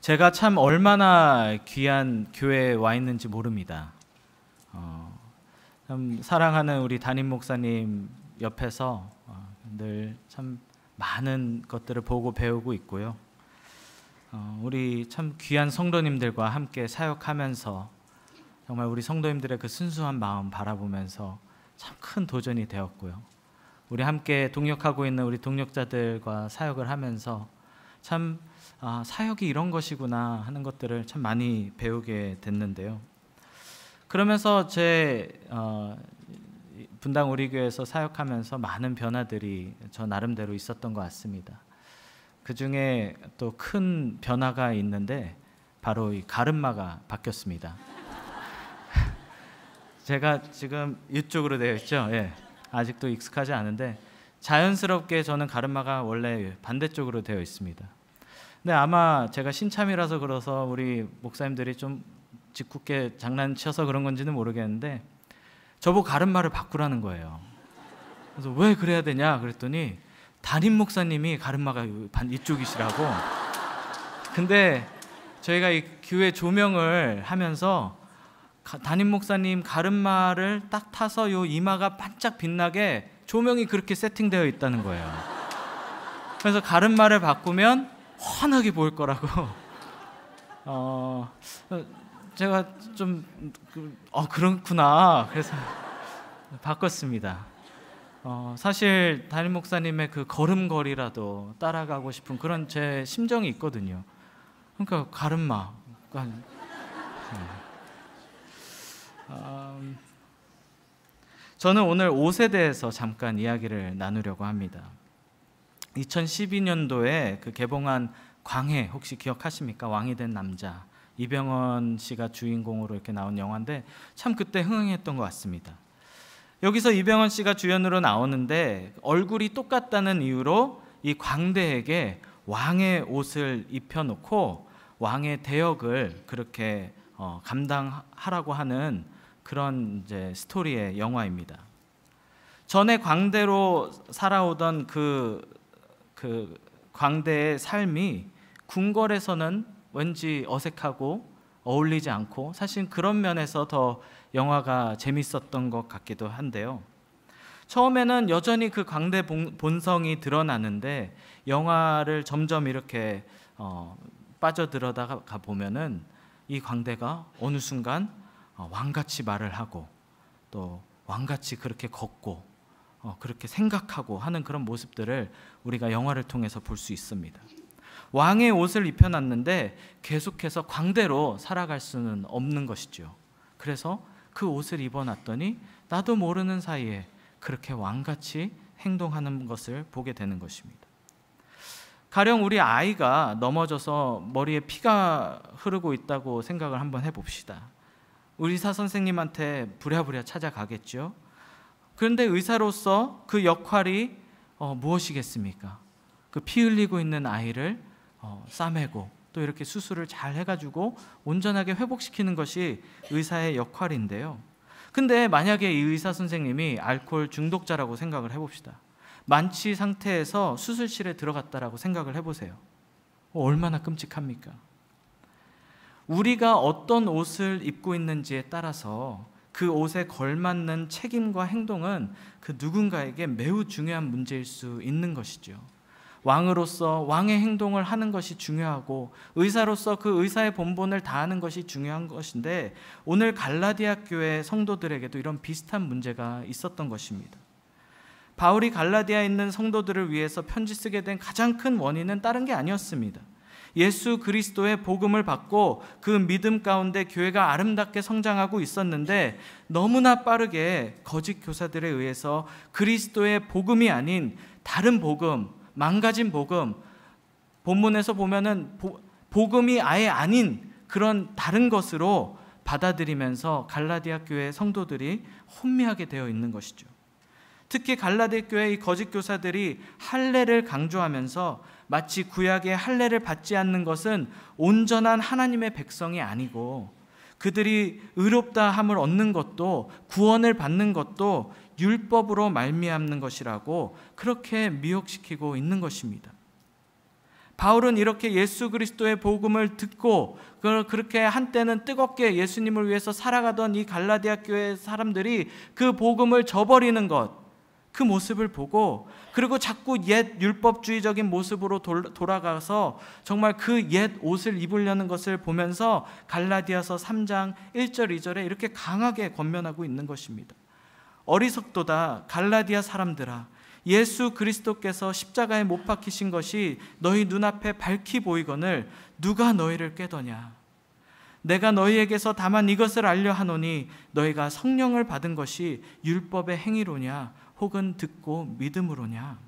제가 참 얼마나 귀한 교회에 와 있는지 모릅니다. 어, 참 사랑하는 우리 담임 목사님 옆에서 어, 늘참 많은 것들을 보고 배우고 있고요. 어, 우리 참 귀한 성도님들과 함께 사역하면서 정말 우리 성도님들의 그 순수한 마음 바라보면서 참 큰 도전이 되었고요. 우리 함께 동역하고 있는 우리 동역자들과 사역을 하면서 참 아, 사역이 이런 것이구나 하는 것들을 참 많이 배우게 됐는데요. 그러면서 제 어, 분당 우리교회에서 사역하면서 많은 변화들이 저 나름대로 있었던 것 같습니다. 그 중에 또 큰 변화가 있는데 바로 이 가르마가 바뀌었습니다. 제가 지금 이쪽으로 되어 있죠. 예. 아직도 익숙하지 않은데 자연스럽게 저는 가르마가 원래 반대쪽으로 되어 있습니다. 근데 네, 아마 제가 신참이라서 그래서 우리 목사님들이 좀직궂게 장난쳐서 그런 건지는 모르겠는데 저보고 가른마를 바꾸라는 거예요. 그래서 왜 그래야 되냐 그랬더니 담임 목사님이 가른마가 이쪽이시라고. 근데 저희가 이 교회 조명을 하면서 담임 목사님 가른마를 딱 타서 요 이마가 반짝 빛나게 조명이 그렇게 세팅되어 있다는 거예요. 그래서 가른마를 바꾸면 환하게 보일 거라고. 어, 제가 좀, 그, 어, 그렇구나. 그래서 바꿨습니다. 어, 사실 담임 목사님의 그 걸음걸이라도 따라가고 싶은 그런 제 심정이 있거든요. 그러니까 가름마. 그러니까, 어, 저는 오늘 옷에 대해서 잠깐 이야기를 나누려고 합니다. 2012년도에 그 개봉한 광해 혹시 기억하십니까? 왕이 된 남자 이병헌 씨가 주인공으로 이렇게 나온 영화인데 참 그때 흥행했던 것 같습니다. 여기서 이병헌 씨가 주연으로 나오는데 얼굴이 똑같다는 이유로 이 광대에게 왕의 옷을 입혀놓고 왕의 대역을 그렇게 어, 감당하라고 하는 그런 이제 스토리의 영화입니다. 전에 광대로 살아오던 그그 광대의 삶이 궁궐에서는 왠지 어색하고 어울리지 않고 사실 그런 면에서 더 영화가 재밌었던 것 같기도 한데요. 처음에는 여전히 그 광대 본성이 드러나는데 영화를 점점 이렇게 어, 빠져들어다가 보면은 이 광대가 어느 순간 어, 왕같이 말을 하고 또 왕같이 그렇게 걷고 어, 그렇게 생각하고 하는 그런 모습들을 우리가 영화를 통해서 볼 수 있습니다. 왕의 옷을 입혀놨는데 계속해서 광대로 살아갈 수는 없는 것이죠. 그래서 그 옷을 입어놨더니 나도 모르는 사이에 그렇게 왕같이 행동하는 것을 보게 되는 것입니다. 가령 우리 아이가 넘어져서 머리에 피가 흐르고 있다고 생각을 한번 해봅시다. 의사 선생님한테 부랴부랴 찾아가겠죠. 그런데 의사로서 그 역할이 어, 무엇이겠습니까? 그 피 흘리고 있는 아이를 어, 싸매고 또 이렇게 수술을 잘 해가지고 온전하게 회복시키는 것이 의사의 역할인데요. 근데 만약에 이 의사 선생님이 알코올 중독자라고 생각을 해봅시다. 만취 상태에서 수술실에 들어갔다라고 생각을 해보세요. 어, 얼마나 끔찍합니까? 우리가 어떤 옷을 입고 있는지에 따라서 그 옷에 걸맞는 책임과 행동은 그 누군가에게 매우 중요한 문제일 수 있는 것이죠. 왕으로서 왕의 행동을 하는 것이 중요하고 의사로서 그 의사의 본분을 다하는 것이 중요한 것인데 오늘 갈라디아 교회 성도들에게도 이런 비슷한 문제가 있었던 것입니다. 바울이 갈라디아에 있는 성도들을 위해서 편지 쓰게 된 가장 큰 원인은 다른 게 아니었습니다. 예수 그리스도의 복음을 받고 그 믿음 가운데 교회가 아름답게 성장하고 있었는데 너무나 빠르게 거짓 교사들에 의해서 그리스도의 복음이 아닌 다른 복음, 망가진 복음, 본문에서 보면은 복음이 아예 아닌 그런 다른 것으로 받아들이면서 갈라디아 교회 성도들이 혼미하게 되어 있는 것이죠. 특히 갈라디아 교회의 거짓 교사들이 할례를 강조하면서 마치 구약의 할례를 받지 않는 것은 온전한 하나님의 백성이 아니고 그들이 의롭다 함을 얻는 것도 구원을 받는 것도 율법으로 말미암는 것이라고 그렇게 미혹시키고 있는 것입니다. 바울은 이렇게 예수 그리스도의 복음을 듣고 그 그렇게 한때는 뜨겁게 예수님을 위해서 살아가던 이 갈라디아 교회 사람들이 그 복음을 저버리는 것그 모습을 보고 그리고 자꾸 옛 율법주의적인 모습으로 돌아가서 정말 그 옛 옷을 입으려는 것을 보면서 갈라디아서 3장 1절 2절에 이렇게 강하게 권면하고 있는 것입니다. 어리석도다 갈라디아 사람들아 예수 그리스도께서 십자가에 못 박히신 것이 너희 눈앞에 밝히 보이거늘 누가 너희를 깨더냐 내가 너희에게서 다만 이것을 알려 하노니 너희가 성령을 받은 것이 율법의 행위로냐 혹은 듣고 믿음으로냐?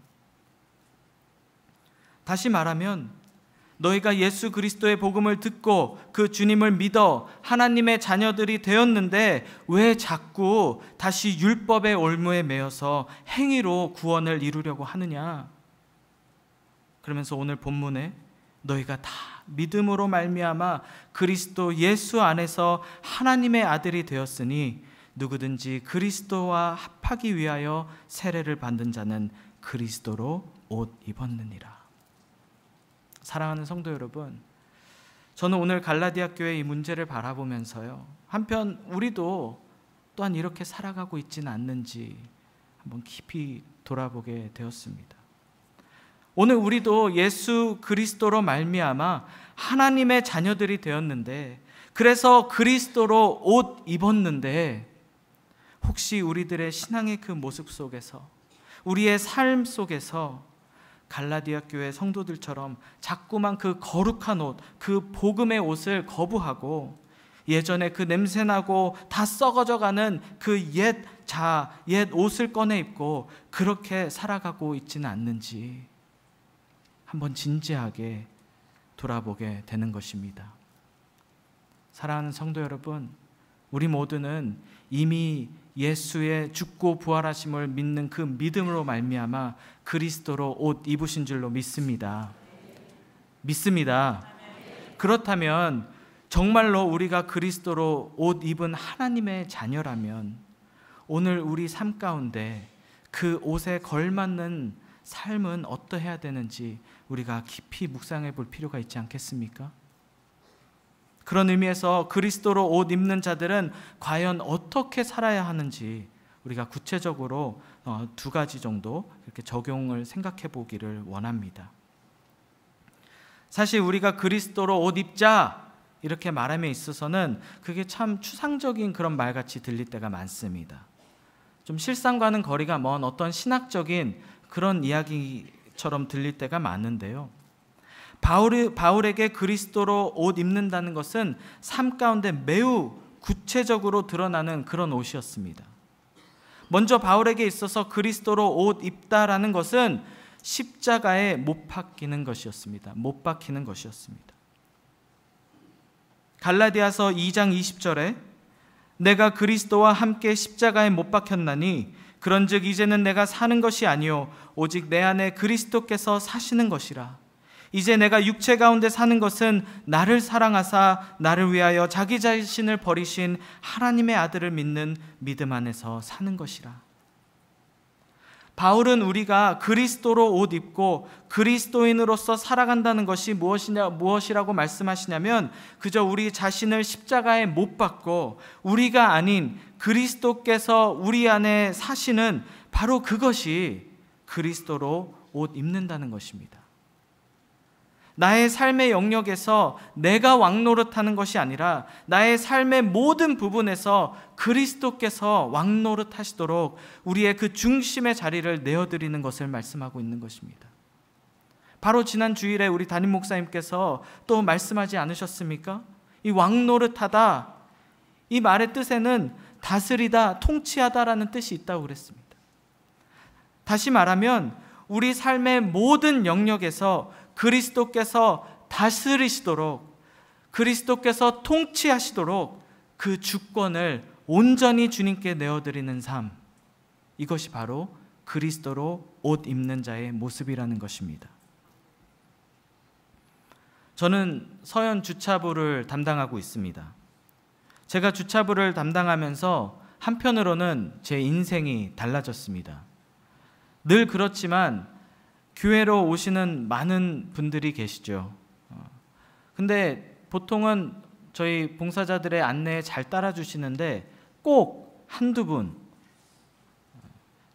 다시 말하면 너희가 예수 그리스도의 복음을 듣고 그 주님을 믿어 하나님의 자녀들이 되었는데 왜 자꾸 다시 율법의 올무에 매여서 행위로 구원을 이루려고 하느냐? 그러면서 오늘 본문에 너희가 다 믿음으로 말미암아 그리스도 예수 안에서 하나님의 아들이 되었으니 누구든지 그리스도와 합하기 위하여 세례를 받는 자는 그리스도로 옷 입었느니라. 사랑하는 성도 여러분, 저는 오늘 갈라디아 교회이 문제를 바라보면서요. 한편 우리도 또한 이렇게 살아가고 있지는 않는지 한번 깊이 돌아보게 되었습니다. 오늘 우리도 예수 그리스도로 말미암아 하나님의 자녀들이 되었는데 그래서 그리스도로 옷 입었는데 혹시 우리들의 신앙의 그 모습 속에서 우리의 삶 속에서 갈라디아 교회 성도들처럼 자꾸만 그 거룩한 옷, 그 복음의 옷을 거부하고 예전에 그 냄새나고 다 썩어져 가는 그 옛 자, 옛 옷을 꺼내 입고 그렇게 살아가고 있지는 않는지 한번 진지하게 돌아보게 되는 것입니다. 사랑하는 성도 여러분, 우리 모두는 이미 예수의 죽고 부활하심을 믿는 그 믿음으로 말미암아 그리스도로 옷 입으신 줄로 믿습니다. 믿습니다. 그렇다면 정말로 우리가 그리스도로 옷 입은 하나님의 자녀라면 오늘 우리 삶 가운데 그 옷에 걸맞는 삶은 어떠해야 되는지 우리가 깊이 묵상해 볼 필요가 있지 않겠습니까? 그런 의미에서 그리스도로 옷 입는 자들은 과연 어떻게 살아야 하는지 우리가 구체적으로 어, 두 가지 정도 이렇게 적용을 생각해 보기를 원합니다. 사실 우리가 그리스도로 옷 입자 이렇게 말함에 있어서는 그게 참 추상적인 그런 말같이 들릴 때가 많습니다. 좀 실상과는 거리가 먼 어떤 신학적인 그런 이야기처럼 들릴 때가 많은데요. 바울, 바울에게 그리스도로 옷 입는다는 것은 삶 가운데 매우 구체적으로 드러나는 그런 옷이었습니다. 먼저 바울에게 있어서 그리스도로 옷 입다라는 것은 십자가에 못 박히는 것이었습니다. 못 박히는 것이었습니다. 갈라디아서 2장 20절에 내가 그리스도와 함께 십자가에 못 박혔나니 그런즉 이제는 내가 사는 것이 아니요 오직 내 안에 그리스도께서 사시는 것이라 이제 내가 육체 가운데 사는 것은 나를 사랑하사 나를 위하여 자기 자신을 버리신 하나님의 아들을 믿는 믿음 안에서 사는 것이라. 바울은 우리가 그리스도로 옷 입고 그리스도인으로서 살아간다는 것이 무엇이냐 무엇이라고 말씀하시냐면 그저 우리 자신을 십자가에 못 박고 우리가 아닌 그리스도께서 우리 안에 사시는 바로 그것이 그리스도로 옷 입는다는 것입니다. 나의 삶의 영역에서 내가 왕노릇하는 것이 아니라 나의 삶의 모든 부분에서 그리스도께서 왕노릇하시도록 우리의 그 중심의 자리를 내어드리는 것을 말씀하고 있는 것입니다. 바로 지난 주일에 우리 담임 목사님께서 또 말씀하지 않으셨습니까? 이 왕노릇하다 이 말의 뜻에는 다스리다, 통치하다라는 뜻이 있다고 그랬습니다. 다시 말하면 우리 삶의 모든 영역에서 그리스도께서 다스리시도록 그리스도께서 통치하시도록 그 주권을 온전히 주님께 내어드리는 삶 이것이 바로 그리스도로 옷 입는 자의 모습이라는 것입니다. 저는 서현 주차부를 담당하고 있습니다. 제가 주차부를 담당하면서 한편으로는 제 인생이 달라졌습니다. 늘 그렇지만 교회로 오시는 많은 분들이 계시죠. 어. 근데 보통은 저희 봉사자들의 안내에 잘 따라주시는데 꼭 한두 분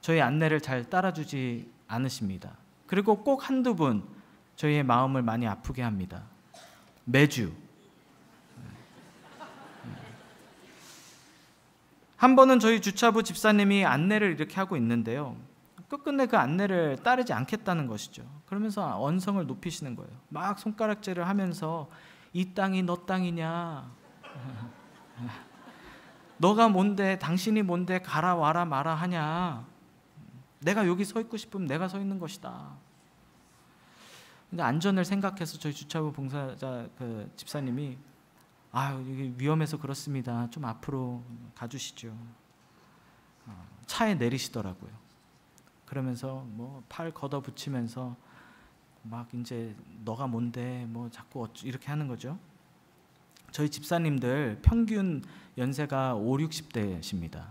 저희 안내를 잘 따라주지 않으십니다. 그리고 꼭 한두 분 저희의 마음을 많이 아프게 합니다. 매주. 한 번은 저희 주차부 집사님이 안내를 이렇게 하고 있는데요. 끝끝내 그 안내를 따르지 않겠다는 것이죠. 그러면서 언성을 높이시는 거예요. 막 손가락질을 하면서 이 땅이 너 땅이냐? 너가 뭔데 당신이 뭔데 가라 와라 마라 하냐? 내가 여기 서 있고 싶으면 내가 서 있는 것이다. 근데 안전을 생각해서 저희 주차부 봉사자 그 집사님이 아 이게 위험해서 그렇습니다. 좀 앞으로 가주시죠. 어, 차에 내리시더라고요. 그러면서 뭐 팔 걷어 붙이면서 막 이제 너가 뭔데 뭐 자꾸 어쩌 이렇게 하는 거죠. 저희 집사님들 평균 연세가 5, 60대십니다.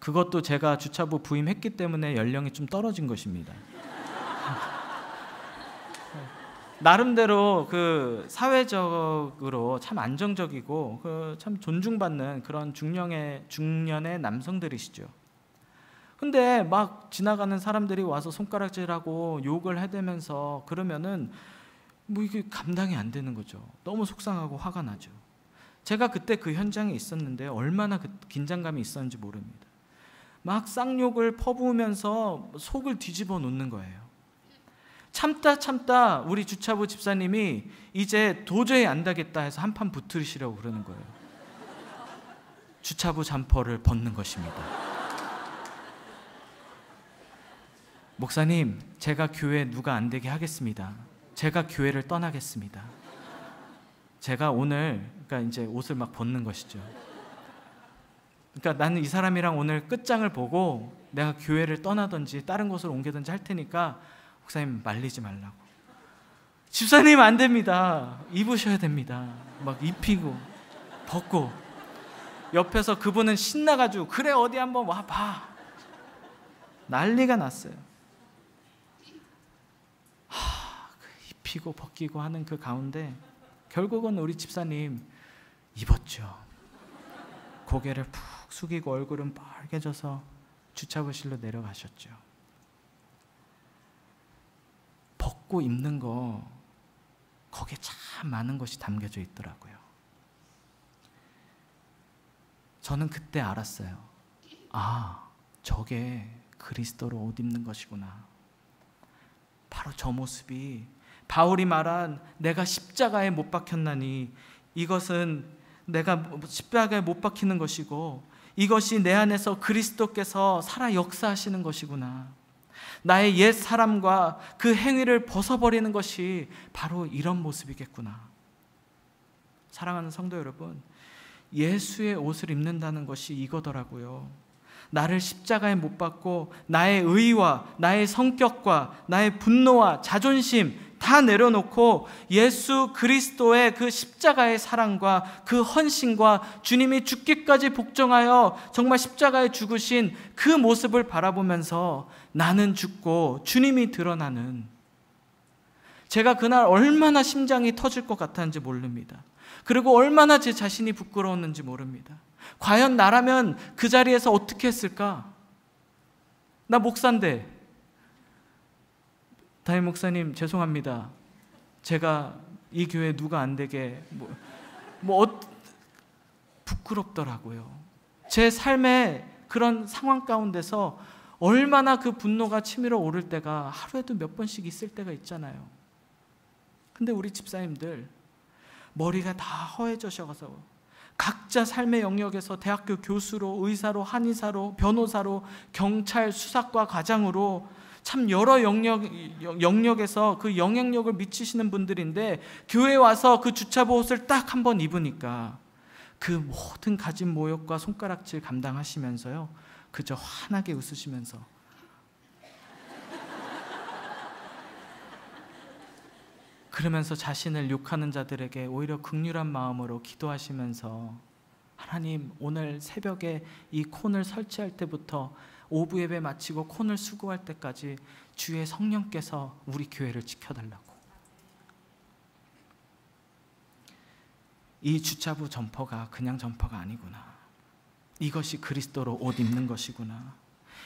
그것도 제가 주차부 부임했기 때문에 연령이 좀 떨어진 것입니다. 나름대로 그 사회적으로 참 안정적이고 그참 존중받는 그런 중년의 중년의 남성들이시죠. 근데 막 지나가는 사람들이 와서 손가락질하고 욕을 해대면서 그러면은 뭐 이게 감당이 안 되는 거죠. 너무 속상하고 화가 나죠. 제가 그때 그 현장에 있었는데 얼마나 그 긴장감이 있었는지 모릅니다. 막 쌍욕을 퍼부으면서 속을 뒤집어 놓는 거예요. 참다 참다 우리 주차부 집사님이 이제 도저히 안 되겠다 해서 한 판 붙으시려고 그러는 거예요. 주차부 잠퍼를 벗는 것입니다. 목사님, 제가 교회 누가 안 되게 하겠습니다. 제가 교회를 떠나겠습니다. 제가 오늘 그러니까 이제 옷을 막 벗는 것이죠. 그러니까 나는 이 사람이랑 오늘 끝장을 보고 내가 교회를 떠나든지 다른 곳으로 옮기든지 할 테니까 목사님 말리지 말라고. 집사님 안 됩니다. 입으셔야 됩니다. 막 입히고 벗고 옆에서 그분은 신나가지고 그래 어디 한번 와봐. 난리가 났어요. 입히고 벗기고 하는 그 가운데 결국은 우리 집사님 입었죠. 고개를 푹 숙이고 얼굴은 빨개져서 주차부실로 내려가셨죠. 벗고 입는 거 거기에 참 많은 것이 담겨져 있더라고요. 저는 그때 알았어요. 아, 저게 그리스도로 옷 입는 것이구나. 바로 저 모습이 바울이 말한 내가 십자가에 못 박혔나니 이것은 내가 십자가에 못 박히는 것이고 이것이 내 안에서 그리스도께서 살아 역사하시는 것이구나. 나의 옛 사람과 그 행위를 벗어버리는 것이 바로 이런 모습이겠구나. 사랑하는 성도 여러분, 예수의 옷을 입는다는 것이 이거더라고요. 나를 십자가에 못 박고 나의 의와 나의 성격과 나의 분노와 자존심 다 내려놓고 예수 그리스도의 그 십자가의 사랑과 그 헌신과 주님이 죽기까지 복종하여 정말 십자가에 죽으신 그 모습을 바라보면서 나는 죽고 주님이 드러나는 제가 그날 얼마나 심장이 터질 것 같았는지 모릅니다. 그리고 얼마나 제 자신이 부끄러웠는지 모릅니다. 과연 나라면 그 자리에서 어떻게 했을까? 나 목사인데 담임 목사님 죄송합니다. 제가 이 교회 누가 안 되게 뭐, 뭐 어, 부끄럽더라고요. 제 삶의 그런 상황 가운데서 얼마나 그 분노가 치밀어 오를 때가 하루에도 몇 번씩 있을 때가 있잖아요. 근데 우리 집사님들 머리가 다 허해져셔서 각자 삶의 영역에서 대학교 교수로 의사로 한의사로 변호사로 경찰 수사과 과장으로 참 여러 영역, 영역에서 그 영향력을 미치시는 분들인데 교회 와서 그 주차보 호옷를딱한 번 입으니까 그 모든 가진 모욕과 손가락질 감당하시면서요 그저 환하게 웃으시면서 그러면서 자신을 욕하는 자들에게 오히려 극률한 마음으로 기도하시면서 하나님 오늘 새벽에 이 콘을 설치할 때부터 오부 예배 마치고 콘을 수고할 때까지 주의 성령께서 우리 교회를 지켜달라고. 이 주차부 점퍼가 그냥 점퍼가 아니구나. 이것이 그리스도로 옷 입는 것이구나.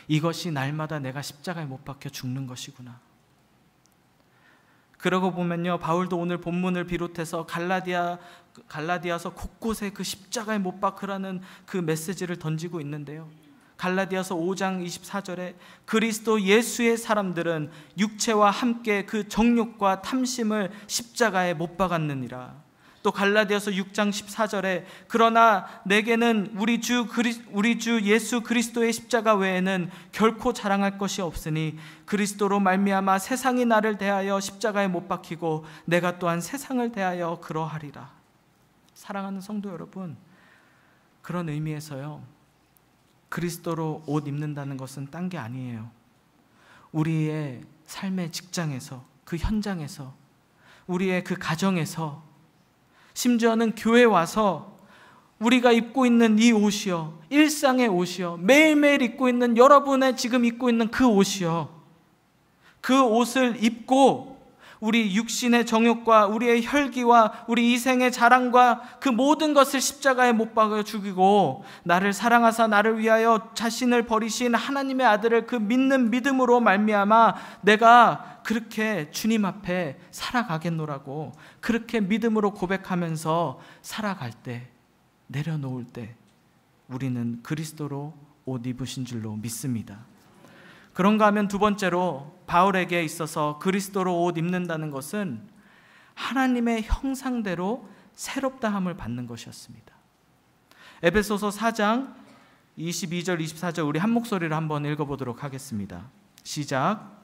이것이 날마다 내가 십자가에 못 박혀 죽는 것이구나. 그러고 보면요 바울도 오늘 본문을 비롯해서 갈라디아 갈라디아서 곳곳에 그 십자가에 못 박으라는 그 메시지를 던지고 있는데요. 갈라디아서 5장 24절에 그리스도 예수의 사람들은 육체와 함께 그 정욕과 탐심을 십자가에 못 박았느니라. 또 갈라디아서 6장 14절에 그러나 내게는 우리 주 그리, 우리 주 예수 그리스도의 십자가 외에는 결코 자랑할 것이 없으니 그리스도로 말미암아 세상이 나를 대하여 십자가에 못 박히고 내가 또한 세상을 대하여 그러하리라. 사랑하는 성도 여러분, 그런 의미에서요. 그리스도로 옷 입는다는 것은 딴 게 아니에요. 우리의 삶의 직장에서, 그 현장에서, 우리의 그 가정에서, 심지어는 교회 와서 우리가 입고 있는 이 옷이요. 일상의 옷이요. 매일매일 입고 있는 여러분의 지금 입고 있는 그 옷이요. 그 옷을 입고 우리 육신의 정욕과 우리의 혈기와 우리 이생의 자랑과 그 모든 것을 십자가에 못 박아 죽이고 나를 사랑하사 나를 위하여 자신을 버리신 하나님의 아들을 그 믿는 믿음으로 말미암아 내가 그렇게 주님 앞에 살아가겠노라고 그렇게 믿음으로 고백하면서 살아갈 때 내려놓을 때 우리는 그리스도로 옷 입으신 줄로 믿습니다. 그런가 하면 두 번째로 바울에게 있어서 그리스도로 옷 입는다는 것은 하나님의 형상대로 새롭다함을 받는 것이었습니다. 에베소서 4장 22절 24절 우리 한 목소리로 한번 읽어 보도록 하겠습니다. 시작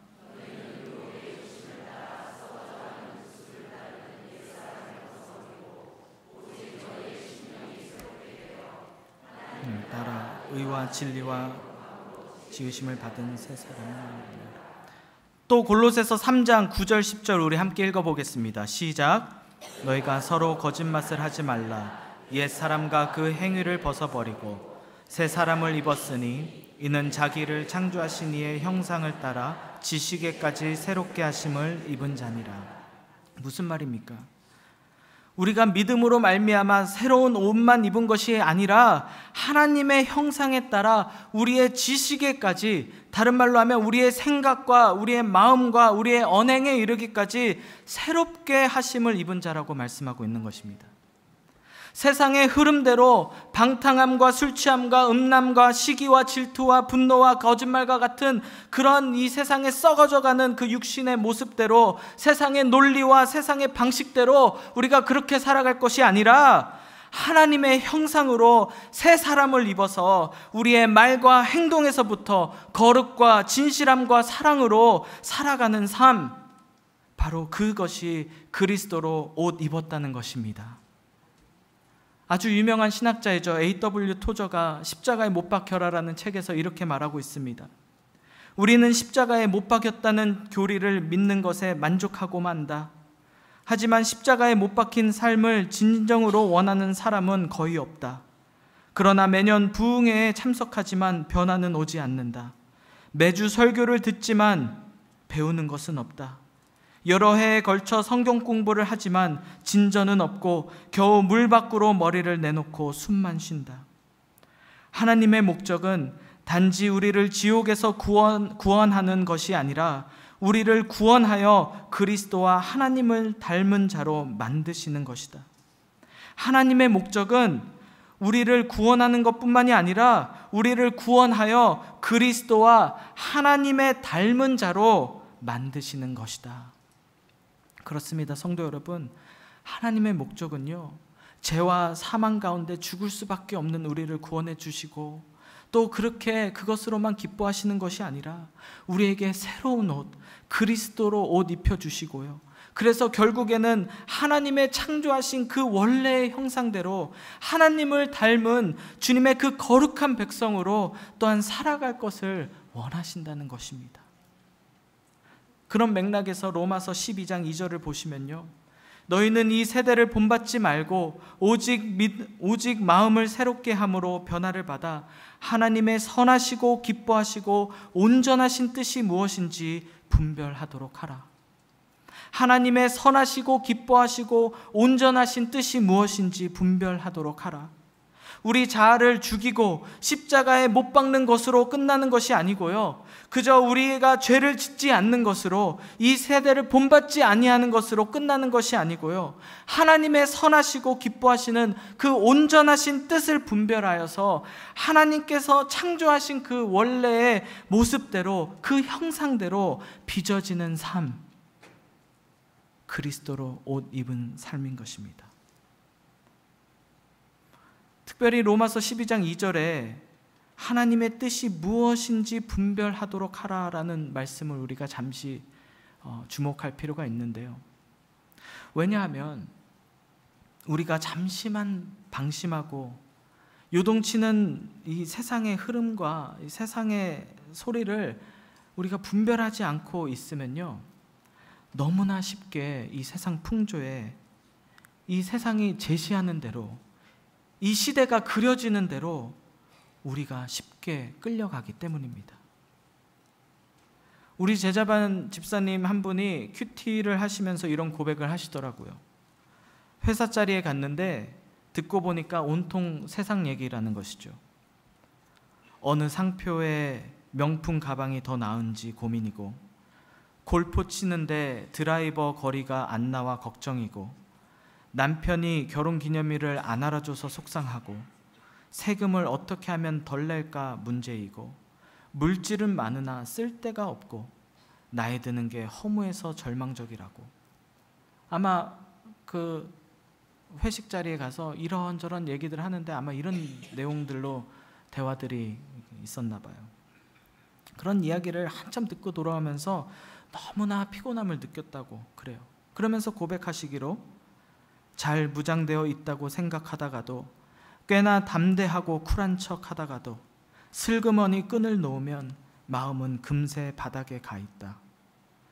음, 따라 의와 진리와 지으심을 받은 세 사람을 또 골로새서 3장 9절 10절 우리 함께 읽어 보겠습니다. 시작. 너희가 서로 거짓말을 하지 말라. 옛 사람과 그 행위를 벗어버리고 새 사람을 입었으니 이는 자기를 창조하신 이의 형상을 따라 지식에까지 새롭게 하심을 입은 자니라. 무슨 말입니까? 우리가 믿음으로 말미암아 새로운 옷만 입은 것이 아니라 하나님의 형상에 따라 우리의 지식에까지 다른 말로 하면 우리의 생각과 우리의 마음과 우리의 언행에 이르기까지 새롭게 하심을 입은 자라고 말씀하고 있는 것입니다. 세상의 흐름대로 방탕함과 술취함과 음란과 시기와 질투와 분노와 거짓말과 같은 그런 이 세상에 썩어져가는 그 육신의 모습대로 세상의 논리와 세상의 방식대로 우리가 그렇게 살아갈 것이 아니라 하나님의 형상으로 새 사람을 입어서 우리의 말과 행동에서부터 거룩과 진실함과 사랑으로 살아가는 삶, 바로 그것이 그리스도로 옷 입었다는 것입니다. 아주 유명한 신학자이죠. A.W. 토저가 십자가에 못 박혀라라는 책에서 이렇게 말하고 있습니다. 우리는 십자가에 못 박혔다는 교리를 믿는 것에 만족하고 만다. 하지만 십자가에 못 박힌 삶을 진정으로 원하는 사람은 거의 없다. 그러나 매년 부흥회에 참석하지만 변화는 오지 않는다. 매주 설교를 듣지만 배우는 것은 없다. 여러 해에 걸쳐 성경 공부를 하지만 진전은 없고 겨우 물 밖으로 머리를 내놓고 숨만 쉰다. 하나님의 목적은 단지 우리를 지옥에서 구원, 구원하는 것이 아니라 우리를 구원하여 그리스도와 하나님을 닮은 자로 만드시는 것이다. 하나님의 목적은 우리를 구원하는 것뿐만이 아니라 우리를 구원하여 그리스도와 하나님의 닮은 자로 만드시는 것이다. 그렇습니다. 성도 여러분, 하나님의 목적은요, 죄와 사망 가운데 죽을 수밖에 없는 우리를 구원해 주시고, 또 그렇게 그것으로만 기뻐하시는 것이 아니라, 우리에게 새로운 옷, 그리스도로 옷 입혀주시고요. 그래서 결국에는 하나님의 창조하신 그 원래의 형상대로 하나님을 닮은 주님의 그 거룩한 백성으로 또한 살아갈 것을 원하신다는 것입니다. 그런 맥락에서 로마서 12장 2절을 보시면요. 너희는 이 세대를 본받지 말고 오직 믿, 오직 마음을 새롭게 함으로 변화를 받아 하나님의 선하시고 기뻐하시고 온전하신 뜻이 무엇인지 분별하도록 하라. 하나님의 선하시고 기뻐하시고 온전하신 뜻이 무엇인지 분별하도록 하라. 우리 자아를 죽이고 십자가에 못 박는 것으로 끝나는 것이 아니고요. 그저 우리가 죄를 짓지 않는 것으로 이 세대를 본받지 아니하는 것으로 끝나는 것이 아니고요. 하나님의 선하시고 기뻐하시는 그 온전하신 뜻을 분별하여서 하나님께서 창조하신 그 원래의 모습대로 그 형상대로 빚어지는 삶. 그리스도로 옷 입은 삶인 것입니다. 특별히 로마서 12장 2절에 하나님의 뜻이 무엇인지 분별하도록 하라라는 말씀을 우리가 잠시 어, 주목할 필요가 있는데요. 왜냐하면 우리가 잠시만 방심하고 요동치는 이 세상의 흐름과 이 세상의 소리를 우리가 분별하지 않고 있으면요. 너무나 쉽게 이 세상 풍조에 이 세상이 제시하는 대로 이 시대가 그려지는 대로 우리가 쉽게 끌려가기 때문입니다. 우리 제자반 집사님 한 분이 큐티를 하시면서 이런 고백을 하시더라고요. 회사 자리에 갔는데 듣고 보니까 온통 세상 얘기라는 것이죠. 어느 상표에 명품 가방이 더 나은지 고민이고 골프 치는데 드라이버 거리가 안 나와 걱정이고 남편이 결혼 기념일을 안 알아줘서 속상하고 세금을 어떻게 하면 덜 낼까 문제이고 물질은 많으나 쓸 데가 없고 나이 드는 게 허무해서 절망적이라고 아마 그 회식 자리에 가서 이런저런 얘기들 하는데 아마 이런 내용들로 대화들이 있었나 봐요. 그런 이야기를 한참 듣고 돌아오면서 너무나 피곤함을 느꼈다고 그래요. 그러면서 고백하시기로 잘 무장되어 있다고 생각하다가도 꽤나 담대하고 쿨한 척 하다가도 슬그머니 끈을 놓으면 마음은 금세 바닥에 가 있다.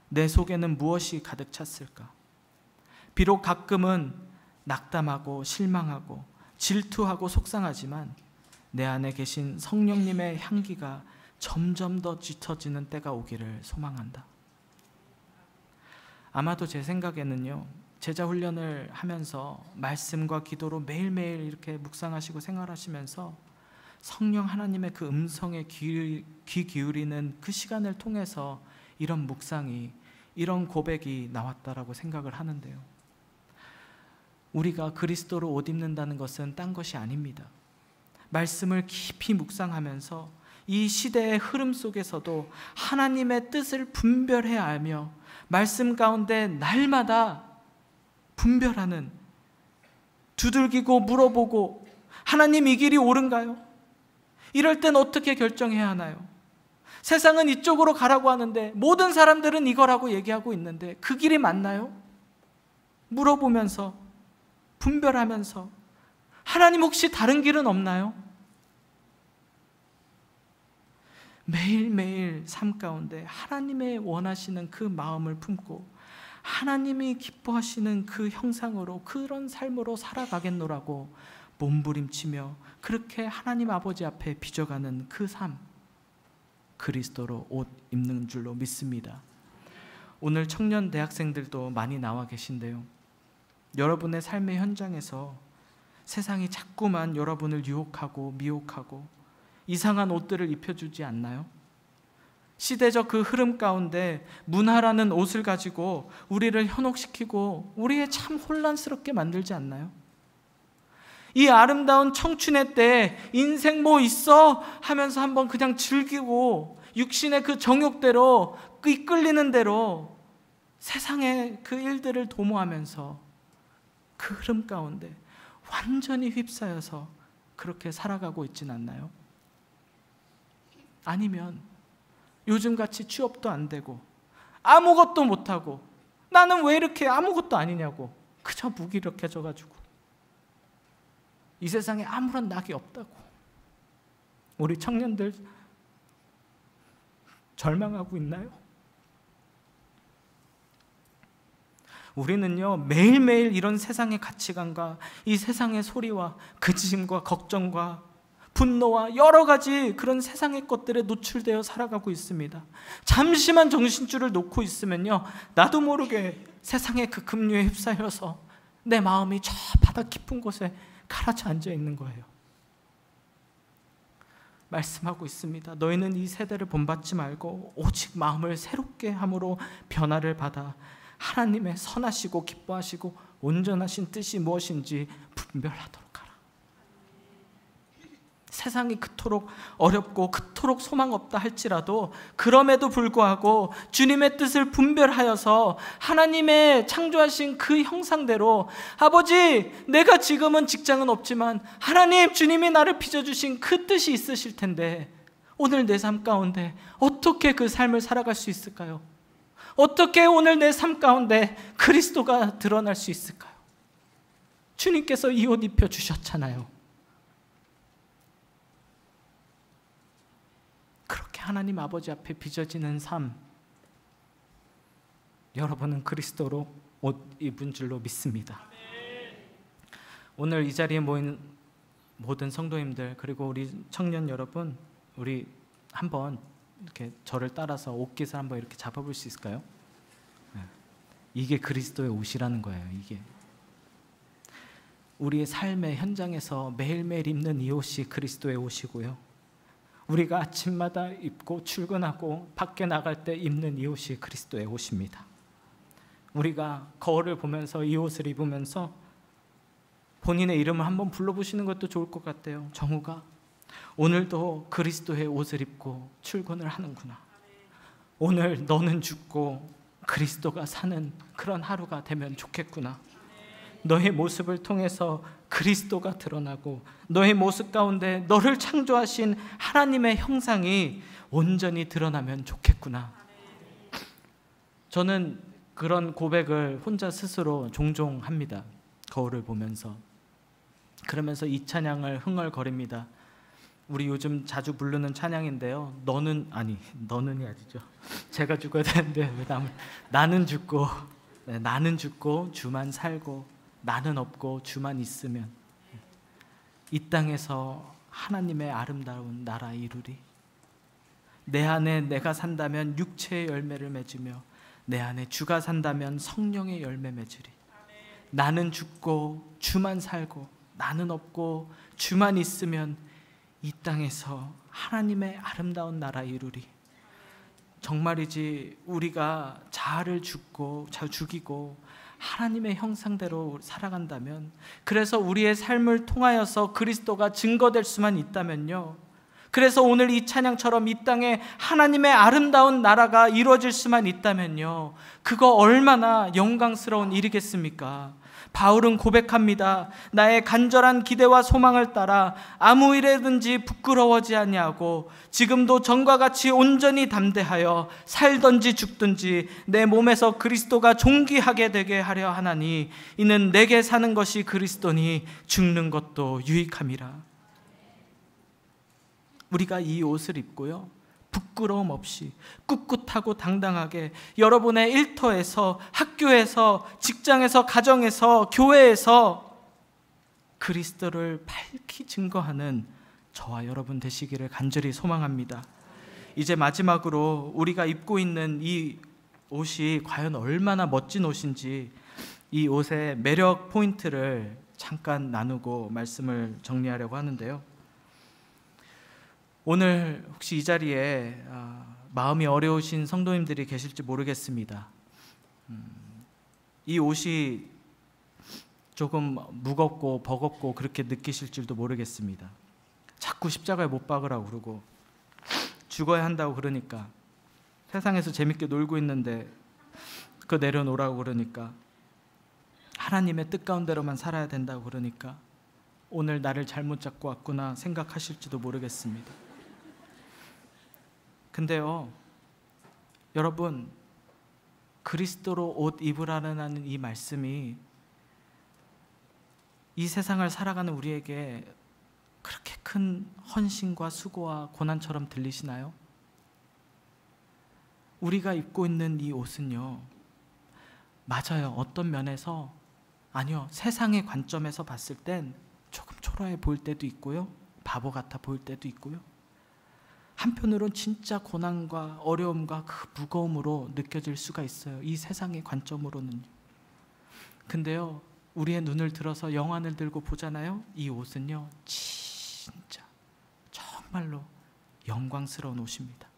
내 속에는 무엇이 가득 찼을까? 비록 가끔은 낙담하고 실망하고 질투하고 속상하지만 내 안에 계신 성령님의 향기가 점점 더 짙어지는 때가 오기를 소망한다. 아마도 제 생각에는요, 제자 훈련을 하면서 말씀과 기도로 매일매일 이렇게 묵상하시고 생활하시면서 성령 하나님의 그 음성에 귀, 귀 기울이는 그 시간을 통해서 이런 묵상이 이런 고백이 나왔다라고 생각을 하는데요. 우리가 그리스도로 옷 입는다는 것은 딴 것이 아닙니다. 말씀을 깊이 묵상하면서 이 시대의 흐름 속에서도 하나님의 뜻을 분별해야 하며 말씀 가운데 날마다 분별하는 두들기고 물어보고 하나님 이 길이 옳은가요? 이럴 땐 어떻게 결정해야 하나요? 세상은 이쪽으로 가라고 하는데 모든 사람들은 이거라고 얘기하고 있는데 그 길이 맞나요? 물어보면서 분별하면서 하나님 혹시 다른 길은 없나요? 매일매일 삶 가운데 하나님의 원하시는 그 마음을 품고 하나님이 기뻐하시는 그 형상으로 그런 삶으로 살아가겠노라고 몸부림치며 그렇게 하나님 아버지 앞에 빚어가는 그 삶, 그리스도로 옷 입는 줄로 믿습니다. 오늘 청년 대학생들도 많이 나와 계신데요. 여러분의 삶의 현장에서 세상이 자꾸만 여러분을 유혹하고 미혹하고 이상한 옷들을 입혀주지 않나요? 시대적 그 흐름 가운데 문화라는 옷을 가지고 우리를 현혹시키고 우리의 참 혼란스럽게 만들지 않나요? 이 아름다운 청춘의 때 인생 뭐 있어? 하면서 한번 그냥 즐기고 육신의 그 정욕대로 이끌리는 대로 세상의 그 일들을 도모하면서 그 흐름 가운데 완전히 휩싸여서 그렇게 살아가고 있진 않나요? 아니면 요즘같이 취업도 안 되고 아무것도 못하고 나는 왜 이렇게 아무것도 아니냐고 그저 무기력해져가지고 이 세상에 아무런 낙이 없다고 우리 청년들 절망하고 있나요? 우리는요 매일매일 이런 세상의 가치관과 이 세상의 소리와 그짐과 걱정과 분노와 여러 가지 그런 세상의 것들에 노출되어 살아가고 있습니다. 잠시만 정신줄을 놓고 있으면요. 나도 모르게 세상의 그 급류에 휩싸여서 내 마음이 저 바다 깊은 곳에 가라앉 앉아 있는 거예요. 말씀하고 있습니다. 너희는 이 세대를 본받지 말고 오직 마음을 새롭게 함으로 변화를 받아 하나님의 선하시고 기뻐하시고 온전하신 뜻이 무엇인지 분별하도록 세상이 그토록 어렵고 그토록 소망 없다 할지라도 그럼에도 불구하고 주님의 뜻을 분별하여서 하나님의 창조하신 그 형상대로 아버지 내가 지금은 직장은 없지만 하나님 주님이 나를 빚어주신 그 뜻이 있으실 텐데 오늘 내 삶 가운데 어떻게 그 삶을 살아갈 수 있을까요? 어떻게 오늘 내 삶 가운데 그리스도가 드러날 수 있을까요? 주님께서 이 옷 입혀 주셨잖아요. 하나님 아버지 앞에 빚어지는 삶 여러분은 그리스도로 옷 입은 줄로 믿습니다. 오늘 이 자리에 모인 모든 성도님들 그리고 우리 청년 여러분 우리 한번 이렇게 저를 따라서 옷깃을 한번 이렇게 잡아볼 수 있을까요? 네. 이게 그리스도의 옷이라는 거예요. 이게 우리의 삶의 현장에서 매일매일 입는 이 옷이 그리스도의 옷이고요. 우리가 아침마다 입고 출근하고 밖에 나갈 때 입는 이 옷이 그리스도의 옷입니다. 우리가 거울을 보면서 이 옷을 입으면서 본인의 이름을 한번 불러보시는 것도 좋을 것 같아요. 정우가 오늘도 그리스도의 옷을 입고 출근을 하는구나. 오늘 너는 죽고 그리스도가 사는 그런 하루가 되면 좋겠구나. 너의 모습을 통해서 그리스도가 드러나고 너의 모습 가운데 너를 창조하신 하나님의 형상이 온전히 드러나면 좋겠구나. 저는 그런 고백을 혼자 스스로 종종 합니다. 거울을 보면서. 그러면서 이 찬양을 흥얼거립니다. 우리 요즘 자주 부르는 찬양인데요. 너는 아니, 너는이 아니죠. 제가 죽어야 되는데 왜 남을 나는 죽고 네, 나는 죽고 주만 살고 나는 없고 주만 있으면 이 땅에서 하나님의 아름다운 나라 이루리. 내 안에 내가 산다면 육체의 열매를 맺으며 내 안에 주가 산다면 성령의 열매 맺으리. 나는 죽고 주만 살고 나는 없고 주만 있으면 이 땅에서 하나님의 아름다운 나라 이루리. 정말이지 우리가 자아를 죽고 자 죽이고 하나님의 형상대로 살아간다면 그래서 우리의 삶을 통하여서 그리스도가 증거될 수만 있다면요. 그래서 오늘 이 찬양처럼 이 땅에 하나님의 아름다운 나라가 이루어질 수만 있다면요. 그거 얼마나 영광스러운 일이겠습니까? 바울은 고백합니다. 나의 간절한 기대와 소망을 따라 아무 일에든지 부끄러워지 아니하고 지금도 전과 같이 온전히 담대하여 살든지 죽든지 내 몸에서 그리스도가 존귀하게 되게 하려 하나니 이는 내게 사는 것이 그리스도니 죽는 것도 유익함이라. 우리가 이 옷을 입고요. 부끄러움 없이 꿋꿋하고 당당하게 여러분의 일터에서 학교에서 직장에서 가정에서 교회에서 그리스도를 밝히 증거하는 저와 여러분 되시기를 간절히 소망합니다. 이제 마지막으로 우리가 입고 있는 이 옷이 과연 얼마나 멋진 옷인지 이 옷의 매력 포인트를 잠깐 나누고 말씀을 정리하려고 하는데요. 오늘 혹시 이 자리에 아, 마음이 어려우신 성도님들이 계실지 모르겠습니다. 음, 이 옷이 조금 무겁고 버겁고 그렇게 느끼실 줄도 모르겠습니다. 자꾸 십자가에 못 박으라고 그러고 죽어야 한다고 그러니까 세상에서 재밌게 놀고 있는데 그 내려놓으라고 그러니까 하나님의 뜻 가운데로만 살아야 된다고 그러니까 오늘 나를 잘못 잡고 왔구나 생각하실지도 모르겠습니다. 근데요, 여러분, 그리스도로 옷 입으라는 이 말씀이 이 세상을 살아가는 우리에게 그렇게 큰 헌신과 수고와 고난처럼 들리시나요? 우리가 입고 있는 이 옷은요, 맞아요. 어떤 면에서, 아니요. 세상의 관점에서 봤을 땐 조금 초라해 보일 때도 있고요. 바보 같아 보일 때도 있고요. 한편으론 진짜 고난과 어려움과 그 무거움으로 느껴질 수가 있어요. 이 세상의 관점으로는요. 근데요, 우리의 눈을 들어서 영안을 들고 보잖아요. 이 옷은요, 진짜 정말로 영광스러운 옷입니다.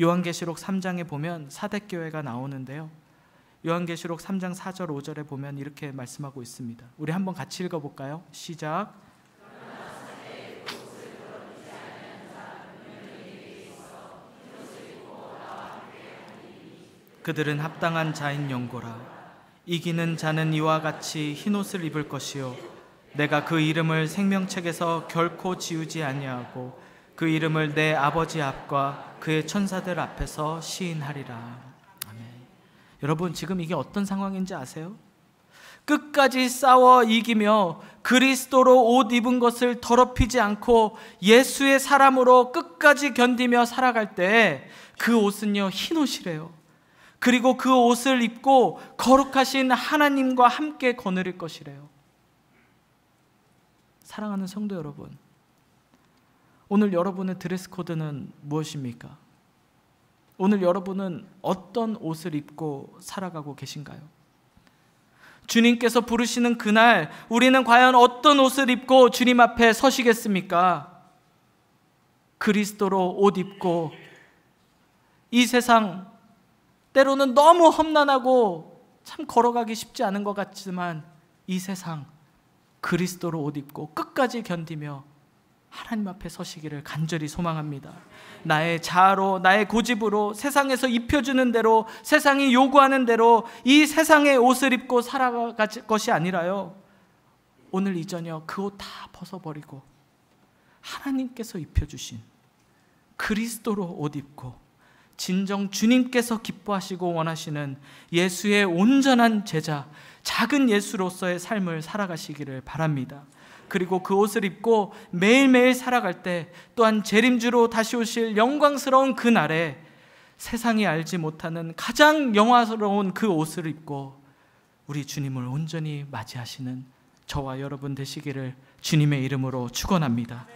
요한계시록 3장에 보면 사대교회가 나오는데요. 요한계시록 3장 4절 5절에 보면 이렇게 말씀하고 있습니다. 우리 한번 같이 읽어 볼까요? 시작. 그들은 합당한 자인 영고라 이기는 자는 이와 같이 흰옷을 입을 것이요 내가 그 이름을 생명책에서 결코 지우지 아니하고 그 이름을 내 아버지 앞과 그의 천사들 앞에서 시인하리라. 아멘. 여러분 지금 이게 어떤 상황인지 아세요? 끝까지 싸워 이기며 그리스도로 옷 입은 것을 더럽히지 않고 예수의 사람으로 끝까지 견디며 살아갈 때 그 옷은요 흰 옷이래요. 그리고 그 옷을 입고 거룩하신 하나님과 함께 거느릴 것이래요. 사랑하는 성도 여러분, 오늘 여러분의 드레스 코드는 무엇입니까? 오늘 여러분은 어떤 옷을 입고 살아가고 계신가요? 주님께서 부르시는 그날 우리는 과연 어떤 옷을 입고 주님 앞에 서시겠습니까? 그리스도로 옷 입고 이 세상 때로는 너무 험난하고 참 걸어가기 쉽지 않은 것 같지만 이 세상 그리스도로 옷 입고 끝까지 견디며 하나님 앞에 서시기를 간절히 소망합니다. 나의 자아로 나의 고집으로 세상에서 입혀주는 대로 세상이 요구하는 대로 이 세상의 옷을 입고 살아갈 것이 아니라요. 오늘 이 저녁 그옷 다 벗어버리고 하나님께서 입혀주신 그리스도로 옷 입고 진정 주님께서 기뻐하시고 원하시는 예수의 온전한 제자, 작은 예수로서의 삶을 살아가시기를 바랍니다. 그리고 그 옷을 입고 매일매일 살아갈 때 또한 재림주로 다시 오실 영광스러운 그 날에 세상이 알지 못하는 가장 영화스러운 그 옷을 입고 우리 주님을 온전히 맞이하시는 저와 여러분 되시기를 주님의 이름으로 축원합니다.